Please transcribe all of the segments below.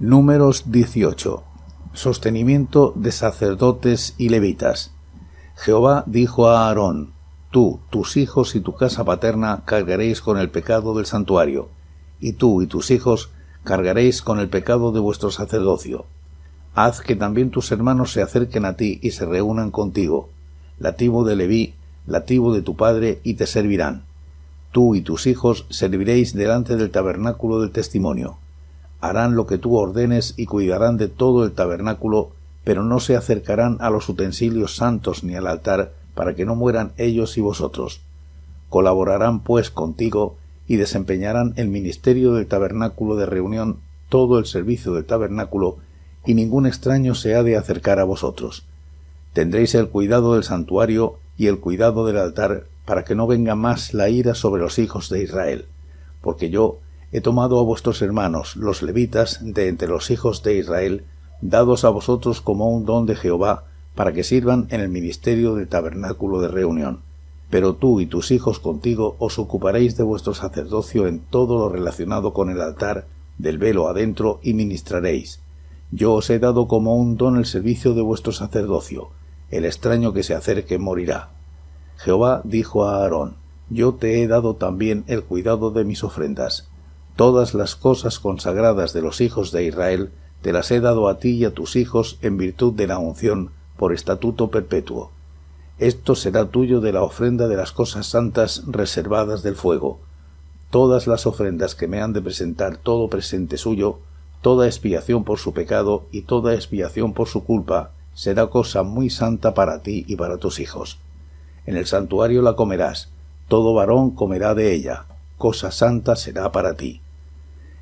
Números 18. Sostenimiento de sacerdotes y levitas. Jehová dijo a Aarón, Tú, tus hijos y tu casa paterna cargaréis con el pecado del santuario, y tú y tus hijos cargaréis con el pecado de vuestro sacerdocio. Haz que también tus hermanos se acerquen a ti y se reúnan contigo, Lativo de Leví, lativo de tu padre, y te servirán. Tú y tus hijos serviréis delante del tabernáculo del testimonio harán lo que tú ordenes y cuidarán de todo el tabernáculo, pero no se acercarán a los utensilios santos ni al altar, para que no mueran ellos y vosotros. Colaborarán, pues, contigo, y desempeñarán el ministerio del tabernáculo de reunión, todo el servicio del tabernáculo, y ningún extraño se ha de acercar a vosotros. Tendréis el cuidado del santuario y el cuidado del altar, para que no venga más la ira sobre los hijos de Israel, porque yo he tomado a vuestros hermanos, los levitas, de entre los hijos de Israel, dados a vosotros como un don de Jehová, para que sirvan en el ministerio del tabernáculo de reunión. Pero tú y tus hijos contigo os ocuparéis de vuestro sacerdocio en todo lo relacionado con el altar, del velo adentro, y ministraréis. Yo os he dado como un don el servicio de vuestro sacerdocio. El extraño que se acerque morirá. Jehová dijo a Aarón, Yo te he dado también el cuidado de mis ofrendas Todas las cosas consagradas de los hijos de Israel te las he dado a ti y a tus hijos en virtud de la unción, por estatuto perpetuo. Esto será tuyo de la ofrenda de las cosas santas reservadas del fuego. Todas las ofrendas que me han de presentar todo presente suyo, toda expiación por su pecado y toda expiación por su culpa, será cosa muy santa para ti y para tus hijos. En el santuario la comerás, todo varón comerá de ella, cosa santa será para ti.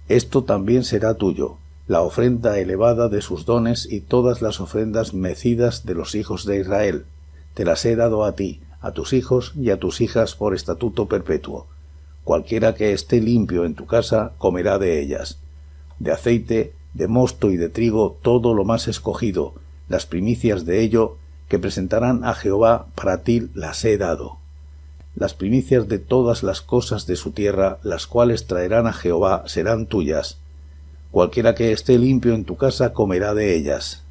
Esto también será tuyo, la ofrenda elevada de sus dones y todas las ofrendas mecidas de los hijos de Israel. Te las he dado a ti, a tus hijos y a tus hijas por estatuto perpetuo. Cualquiera que esté limpio en tu casa comerá de ellas. De aceite, de mosto y de trigo todo lo más escogido, las primicias de ello, que presentarán a Jehová para ti las he dado las primicias de todas las cosas de su tierra, las cuales traerán a Jehová, serán tuyas. Cualquiera que esté limpio en tu casa comerá de ellas.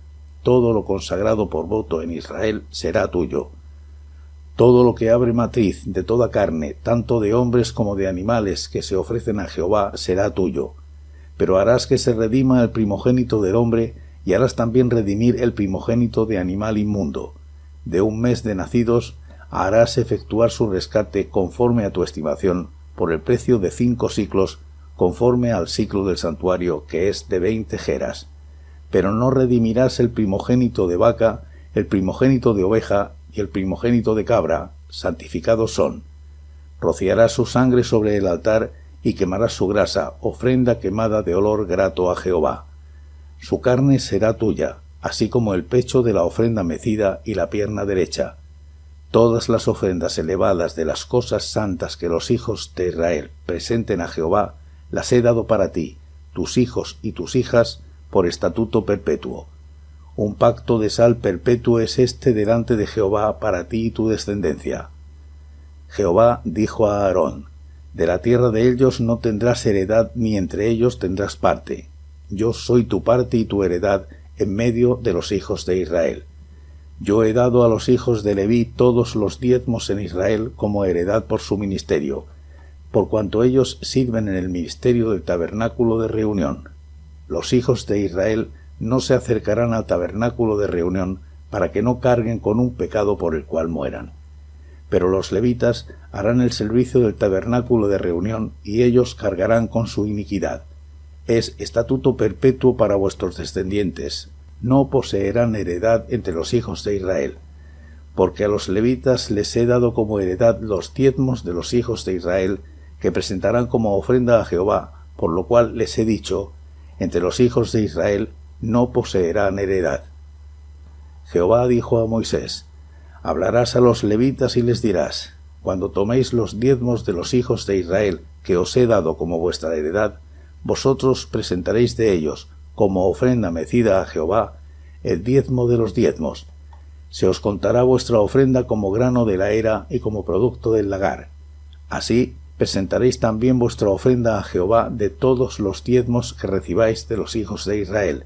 Todo lo consagrado por voto en Israel será tuyo. Todo lo que abre matriz de toda carne, tanto de hombres como de animales que se ofrecen a Jehová, será tuyo. Pero harás que se redima el primogénito del hombre, y harás también redimir el primogénito de animal inmundo. De un mes de nacidos, harás efectuar su rescate conforme a tu estimación, por el precio de cinco ciclos, conforme al ciclo del santuario, que es de veinte jeras. Pero no redimirás el primogénito de vaca, el primogénito de oveja y el primogénito de cabra, santificados son. Rociarás su sangre sobre el altar y quemarás su grasa, ofrenda quemada de olor grato a Jehová. Su carne será tuya, así como el pecho de la ofrenda mecida y la pierna derecha todas las ofrendas elevadas de las cosas santas que los hijos de Israel presenten a Jehová, las he dado para ti, tus hijos y tus hijas, por estatuto perpetuo. Un pacto de sal perpetuo es este delante de Jehová para ti y tu descendencia. Jehová dijo a Aarón, De la tierra de ellos no tendrás heredad, ni entre ellos tendrás parte. Yo soy tu parte y tu heredad en medio de los hijos de Israel. Yo he dado a los hijos de Leví todos los diezmos en Israel como heredad por su ministerio, por cuanto ellos sirven en el ministerio del tabernáculo de reunión. Los hijos de Israel no se acercarán al tabernáculo de reunión para que no carguen con un pecado por el cual mueran. Pero los levitas harán el servicio del tabernáculo de reunión y ellos cargarán con su iniquidad. Es estatuto perpetuo para vuestros descendientes, no poseerán heredad entre los hijos de Israel, porque a los levitas les he dado como heredad los diezmos de los hijos de Israel, que presentarán como ofrenda a Jehová, por lo cual les he dicho, entre los hijos de Israel no poseerán heredad. Jehová dijo a Moisés, Hablarás a los levitas y les dirás, Cuando toméis los diezmos de los hijos de Israel, que os he dado como vuestra heredad, vosotros presentaréis de ellos como ofrenda mecida a Jehová, el diezmo de los diezmos. Se os contará vuestra ofrenda como grano de la era y como producto del lagar. Así presentaréis también vuestra ofrenda a Jehová de todos los diezmos que recibáis de los hijos de Israel.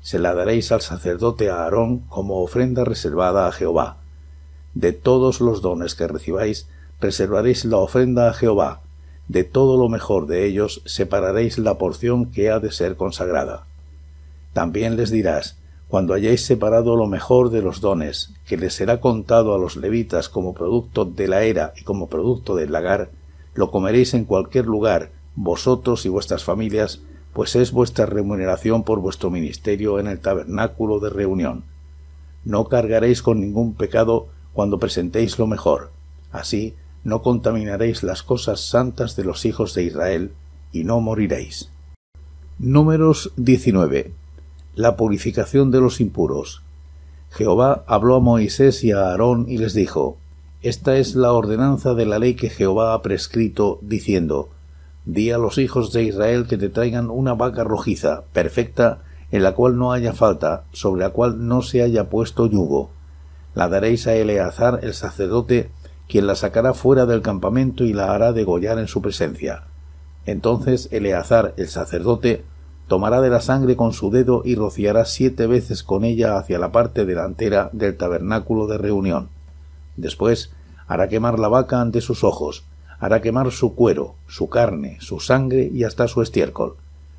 Se la daréis al sacerdote Aarón como ofrenda reservada a Jehová. De todos los dones que recibáis, preservaréis la ofrenda a Jehová. De todo lo mejor de ellos separaréis la porción que ha de ser consagrada. También les dirás, cuando hayáis separado lo mejor de los dones, que les será contado a los levitas como producto de la era y como producto del lagar, lo comeréis en cualquier lugar, vosotros y vuestras familias, pues es vuestra remuneración por vuestro ministerio en el tabernáculo de reunión. No cargaréis con ningún pecado cuando presentéis lo mejor. Así no contaminaréis las cosas santas de los hijos de Israel, y no moriréis. Números 19 la purificación de los impuros. Jehová habló a Moisés y a Aarón y les dijo, Esta es la ordenanza de la ley que Jehová ha prescrito, diciendo, Di a los hijos de Israel que te traigan una vaca rojiza, perfecta, en la cual no haya falta, sobre la cual no se haya puesto yugo. La daréis a Eleazar el sacerdote, quien la sacará fuera del campamento y la hará degollar en su presencia. Entonces Eleazar el sacerdote tomará de la sangre con su dedo y rociará siete veces con ella hacia la parte delantera del tabernáculo de reunión. Después hará quemar la vaca ante sus ojos, hará quemar su cuero, su carne, su sangre y hasta su estiércol.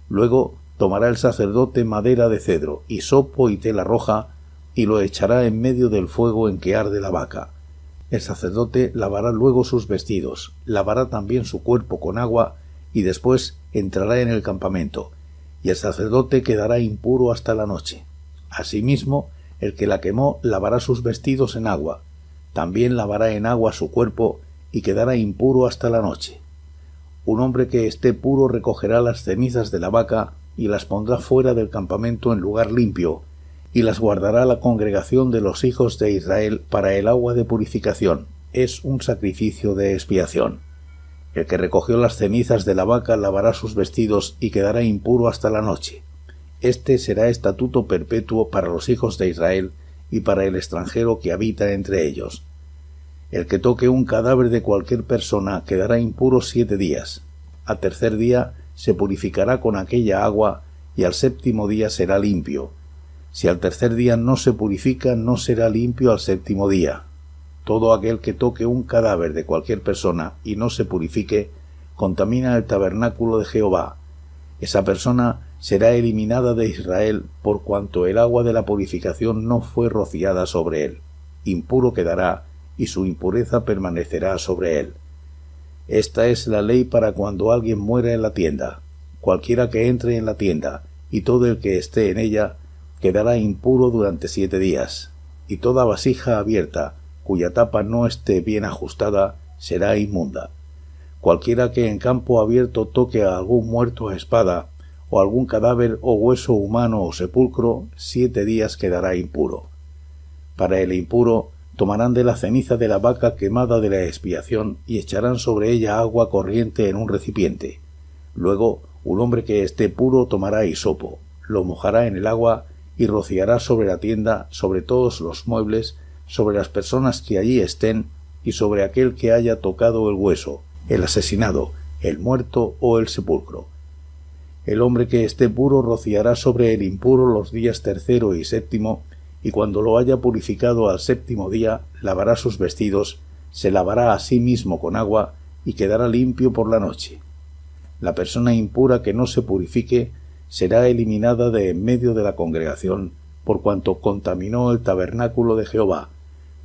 Luego tomará el sacerdote madera de cedro, y sopo y tela roja, y lo echará en medio del fuego en que arde la vaca. El sacerdote lavará luego sus vestidos, lavará también su cuerpo con agua, y después entrará en el campamento, y el sacerdote quedará impuro hasta la noche. Asimismo, el que la quemó lavará sus vestidos en agua, también lavará en agua su cuerpo y quedará impuro hasta la noche. Un hombre que esté puro recogerá las cenizas de la vaca y las pondrá fuera del campamento en lugar limpio, y las guardará la congregación de los hijos de Israel para el agua de purificación. Es un sacrificio de expiación. El que recogió las cenizas de la vaca lavará sus vestidos y quedará impuro hasta la noche. Este será estatuto perpetuo para los hijos de Israel y para el extranjero que habita entre ellos. El que toque un cadáver de cualquier persona quedará impuro siete días. Al tercer día se purificará con aquella agua y al séptimo día será limpio. Si al tercer día no se purifica, no será limpio al séptimo día. Todo aquel que toque un cadáver de cualquier persona y no se purifique, contamina el tabernáculo de Jehová. Esa persona será eliminada de Israel por cuanto el agua de la purificación no fue rociada sobre él. Impuro quedará, y su impureza permanecerá sobre él. Esta es la ley para cuando alguien muera en la tienda. Cualquiera que entre en la tienda, y todo el que esté en ella, quedará impuro durante siete días. Y toda vasija abierta, cuya tapa no esté bien ajustada será inmunda. Cualquiera que en campo abierto toque a algún muerto a espada, o algún cadáver o hueso humano o sepulcro, siete días quedará impuro. Para el impuro tomarán de la ceniza de la vaca quemada de la expiación y echarán sobre ella agua corriente en un recipiente. Luego, un hombre que esté puro tomará hisopo, lo mojará en el agua y rociará sobre la tienda, sobre todos los muebles, sobre las personas que allí estén y sobre aquel que haya tocado el hueso, el asesinado, el muerto o el sepulcro. El hombre que esté puro rociará sobre el impuro los días tercero y séptimo, y cuando lo haya purificado al séptimo día, lavará sus vestidos, se lavará a sí mismo con agua, y quedará limpio por la noche. La persona impura que no se purifique será eliminada de en medio de la congregación, por cuanto contaminó el tabernáculo de Jehová,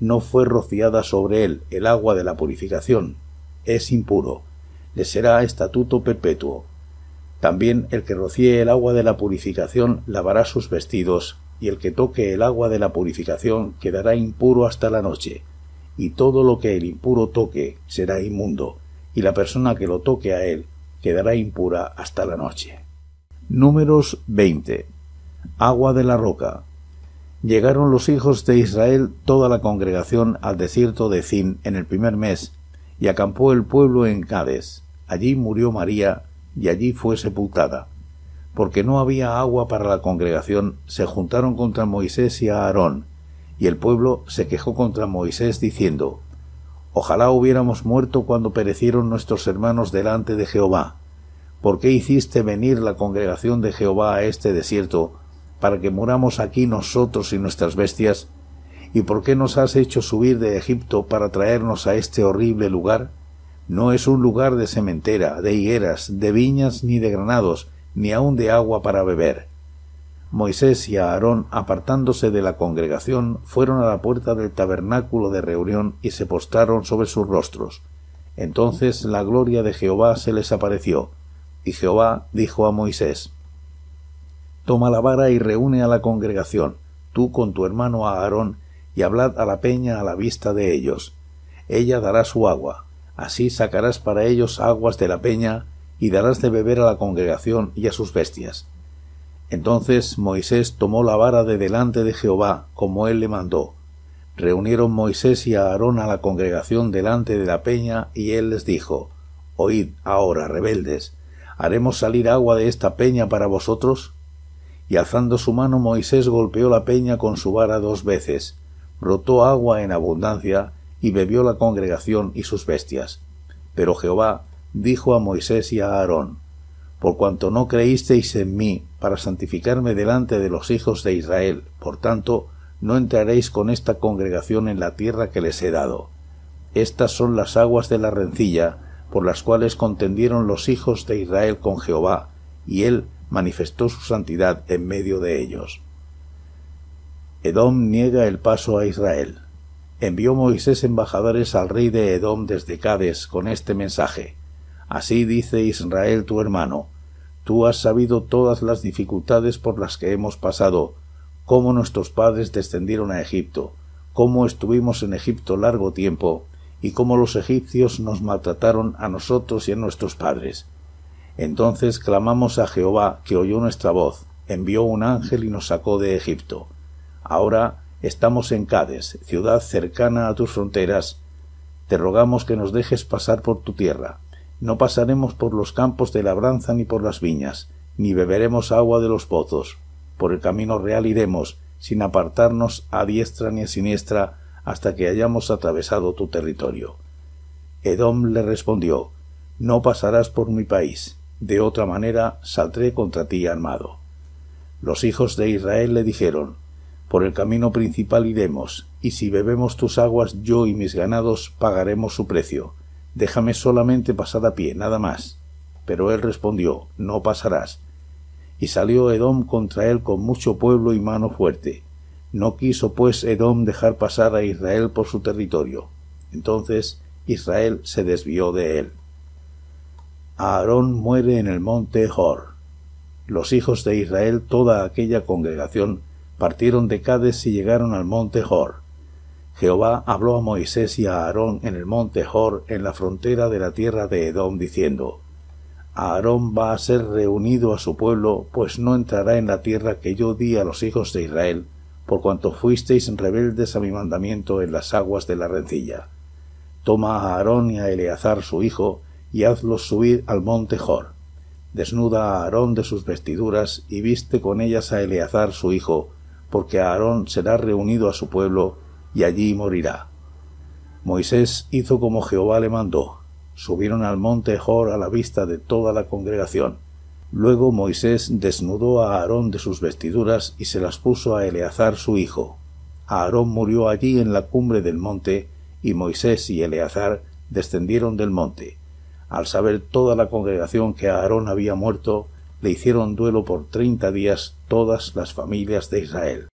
no fue rociada sobre él el agua de la purificación. Es impuro. Le será estatuto perpetuo. También el que rocíe el agua de la purificación lavará sus vestidos, y el que toque el agua de la purificación quedará impuro hasta la noche. Y todo lo que el impuro toque será inmundo, y la persona que lo toque a él quedará impura hasta la noche. Números 20. Agua de la roca llegaron los hijos de Israel toda la congregación al desierto de Zin en el primer mes, y acampó el pueblo en Cades. Allí murió María, y allí fue sepultada. Porque no había agua para la congregación, se juntaron contra Moisés y Aarón, y el pueblo se quejó contra Moisés diciendo, Ojalá hubiéramos muerto cuando perecieron nuestros hermanos delante de Jehová. ¿Por qué hiciste venir la congregación de Jehová a este desierto para que muramos aquí nosotros y nuestras bestias? ¿Y por qué nos has hecho subir de Egipto para traernos a este horrible lugar? No es un lugar de cementera, de higueras, de viñas ni de granados, ni aun de agua para beber. Moisés y Aarón, apartándose de la congregación, fueron a la puerta del tabernáculo de reunión y se postraron sobre sus rostros. Entonces la gloria de Jehová se les apareció, y Jehová dijo a Moisés Toma la vara y reúne a la congregación, tú con tu hermano Aarón, y hablad a la peña a la vista de ellos. Ella dará su agua. Así sacarás para ellos aguas de la peña, y darás de beber a la congregación y a sus bestias. Entonces Moisés tomó la vara de delante de Jehová, como él le mandó. Reunieron Moisés y Aarón a la congregación delante de la peña, y él les dijo, Oíd ahora, rebeldes, ¿haremos salir agua de esta peña para vosotros? y alzando su mano Moisés golpeó la peña con su vara dos veces, brotó agua en abundancia, y bebió la congregación y sus bestias. Pero Jehová dijo a Moisés y a Aarón, Por cuanto no creísteis en mí, para santificarme delante de los hijos de Israel, por tanto, no entraréis con esta congregación en la tierra que les he dado. Estas son las aguas de la rencilla, por las cuales contendieron los hijos de Israel con Jehová, y él manifestó su santidad en medio de ellos. Edom niega el paso a Israel. Envió Moisés embajadores al rey de Edom desde Cades con este mensaje. Así dice Israel tu hermano, tú has sabido todas las dificultades por las que hemos pasado, cómo nuestros padres descendieron a Egipto, cómo estuvimos en Egipto largo tiempo, y cómo los egipcios nos maltrataron a nosotros y a nuestros padres. Entonces clamamos a Jehová, que oyó nuestra voz, envió un ángel y nos sacó de Egipto. Ahora estamos en Cades, ciudad cercana a tus fronteras. Te rogamos que nos dejes pasar por tu tierra. No pasaremos por los campos de labranza ni por las viñas, ni beberemos agua de los pozos. Por el camino real iremos, sin apartarnos a diestra ni a siniestra, hasta que hayamos atravesado tu territorio. Edom le respondió No pasarás por mi país de otra manera saldré contra ti armado. Los hijos de Israel le dijeron, Por el camino principal iremos, y si bebemos tus aguas yo y mis ganados pagaremos su precio. Déjame solamente pasar a pie, nada más. Pero él respondió, No pasarás. Y salió Edom contra él con mucho pueblo y mano fuerte. No quiso pues Edom dejar pasar a Israel por su territorio. Entonces Israel se desvió de él. Aarón muere en el monte Hor. Los hijos de Israel, toda aquella congregación, partieron de Cades y llegaron al monte Hor. Jehová habló a Moisés y a Aarón en el monte Hor, en la frontera de la tierra de Edom, diciendo, Aarón va a ser reunido a su pueblo, pues no entrará en la tierra que yo di a los hijos de Israel, por cuanto fuisteis rebeldes a mi mandamiento en las aguas de la rencilla. Toma a Aarón y a Eleazar su hijo, y hazlos subir al monte Jor. Desnuda a Aarón de sus vestiduras y viste con ellas a Eleazar su hijo, porque Aarón será reunido a su pueblo y allí morirá. Moisés hizo como Jehová le mandó. Subieron al monte Jor a la vista de toda la congregación. Luego Moisés desnudó a Aarón de sus vestiduras y se las puso a Eleazar su hijo. Aarón murió allí en la cumbre del monte, y Moisés y Eleazar descendieron del monte. Al saber toda la congregación que Aarón había muerto, le hicieron duelo por treinta días todas las familias de Israel.